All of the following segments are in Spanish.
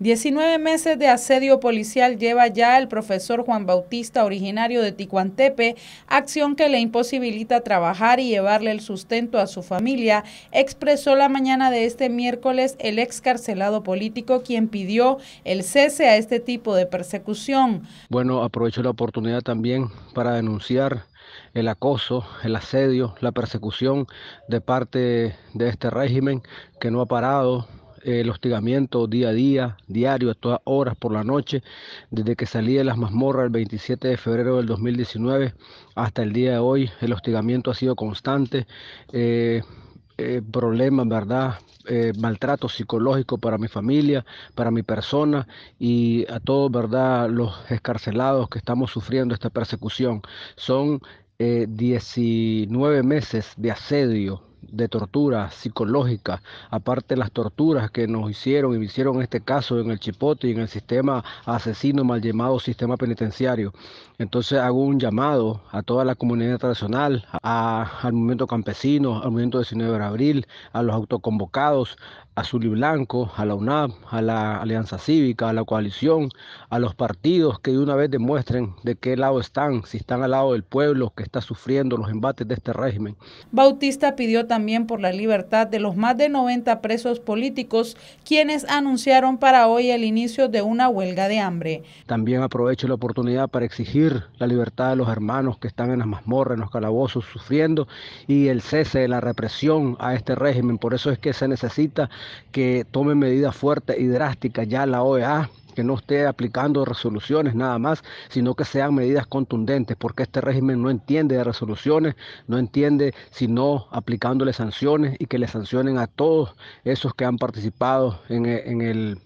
19 meses de asedio policial lleva ya el profesor Juan Bautista, originario de Ticuantepe, acción que le imposibilita trabajar y llevarle el sustento a su familia, expresó la mañana de este miércoles el excarcelado político quien pidió el cese a este tipo de persecución. Bueno, aprovecho la oportunidad también para denunciar el acoso, el asedio, la persecución de parte de este régimen que no ha parado, el hostigamiento día a día, diario, a todas horas, por la noche, desde que salí de las mazmorras el 27 de febrero del 2019 hasta el día de hoy, el hostigamiento ha sido constante. Eh, eh, problemas, ¿verdad? Eh, maltrato psicológico para mi familia, para mi persona y a todos, ¿verdad? Los escarcelados que estamos sufriendo esta persecución. Son 19 meses de asedio, de tortura psicológica, aparte de las torturas que nos hicieron y hicieron en este caso en el Chipote y en el sistema asesino mal llamado sistema penitenciario. Entonces hago un llamado a toda la comunidad tradicional al movimiento campesino, al movimiento 19 de abril, a los autoconvocados, a y Blanco, a la UNAP, a la Alianza Cívica, a la coalición, a los partidos que de una vez demuestren de qué lado están, si están al lado del pueblo que está sufriendo los embates de este régimen. Bautista pidió también también por la libertad de los más de 90 presos políticos, quienes anunciaron para hoy el inicio de una huelga de hambre. También aprovecho la oportunidad para exigir la libertad de los hermanos que están en las mazmorras, en los calabozos, sufriendo y el cese de la represión a este régimen. Por eso es que se necesita que tome medidas fuertes y drásticas ya la OEA que no esté aplicando resoluciones nada más, sino que sean medidas contundentes, porque este régimen no entiende de resoluciones, no entiende sino aplicándole sanciones y que le sancionen a todos esos que han participado en, eh, el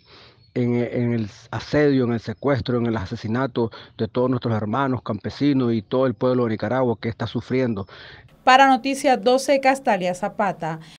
eh, en, el asedio, en el secuestro, en el asesinato de todos nuestros hermanos campesinos y todo el pueblo de Nicaragua que está sufriendo. Para Noticias 12, Castalia Zapata.